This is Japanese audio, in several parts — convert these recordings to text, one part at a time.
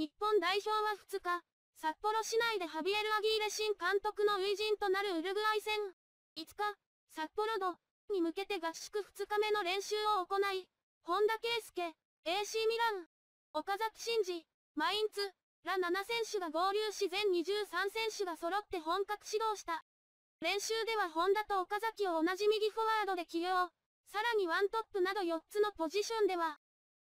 日本代表は2日、札幌市内でハビエル・アギーレ新監督の初陣となるウルグアイ戦。5日、札幌ドに向けて合宿2日目の練習を行い、本田圭佑、AC ミラン、岡崎慎司、マインツ、ら7選手が合流し全23選手が揃って本格始動した。練習では本田と岡崎を同じ右フォワードで起用、さらにワントップなど4つのポジションでは、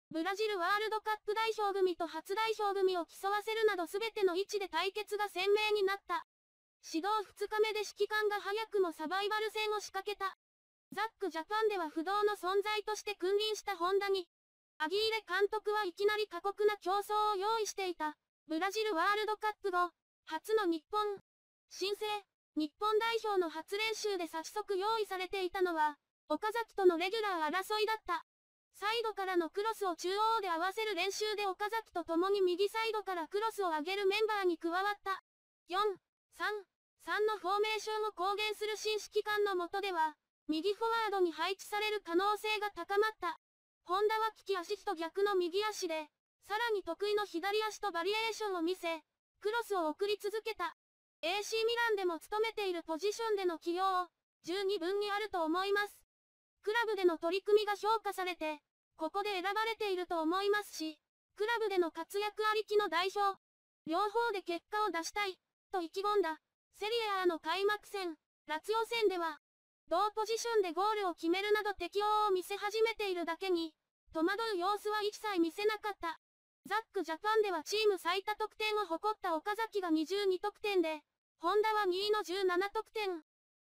ブラジルワールドカップ代表組と初代表組を競わせるなど全ての位置で対決が鮮明になった。指導2日目で指揮官が早くもサバイバル戦を仕掛けた。ザックジャパンでは不動の存在として君臨したホンダに、アギーレ監督はいきなり過酷な競争を用意していた、ブラジルワールドカップ後、初の日本、新生、日本代表の初練習で早速用意されていたのは、岡崎とのレギュラー争いだった。サイドからのクロスを中央で合わせる練習で岡崎と共に右サイドからクロスを上げるメンバーに加わった。4、3、3のフォーメーションを公言する新指揮官の下では、右フォワードに配置される可能性が高まった。ホンダは利き足と逆の右足で、さらに得意の左足とバリエーションを見せ、クロスを送り続けた。AC ミランでも務めているポジションでの起用、十二分にあると思います。クラブでの取り組みが評価されて、ここで選ばれていると思いますし、クラブでの活躍ありきの代表、両方で結果を出したい、と意気込んだ、セリエ A の開幕戦、ラツオ戦では、同ポジションでゴールを決めるなど適応を見せ始めているだけに、戸惑う様子は一切見せなかった。ザックジャパンではチーム最多得点を誇った岡崎が22得点で、ホンダは2位の17得点。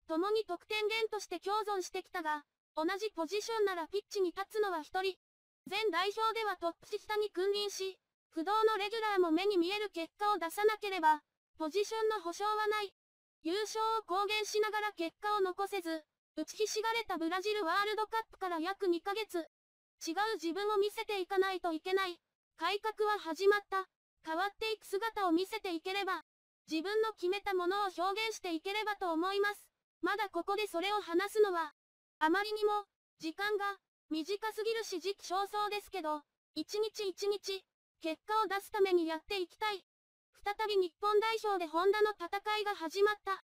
共に得点源として共存してきたが、同じポジションならピッチに立つのは一人。全代表ではトップ下に君臨し、不動のレギュラーも目に見える結果を出さなければ、ポジションの保証はない。優勝を公言しながら結果を残せず、打ちひしがれたブラジルワールドカップから約2ヶ月。違う自分を見せていかないといけない。改革は始まった。変わっていく姿を見せていければ、自分の決めたものを表現していければと思います。まだここでそれを話すのは、あまりにも、時間が、短すぎるし時期尚早ですけど、一日一日、結果を出すためにやっていきたい。再び日本代表でホンダの戦いが始まった。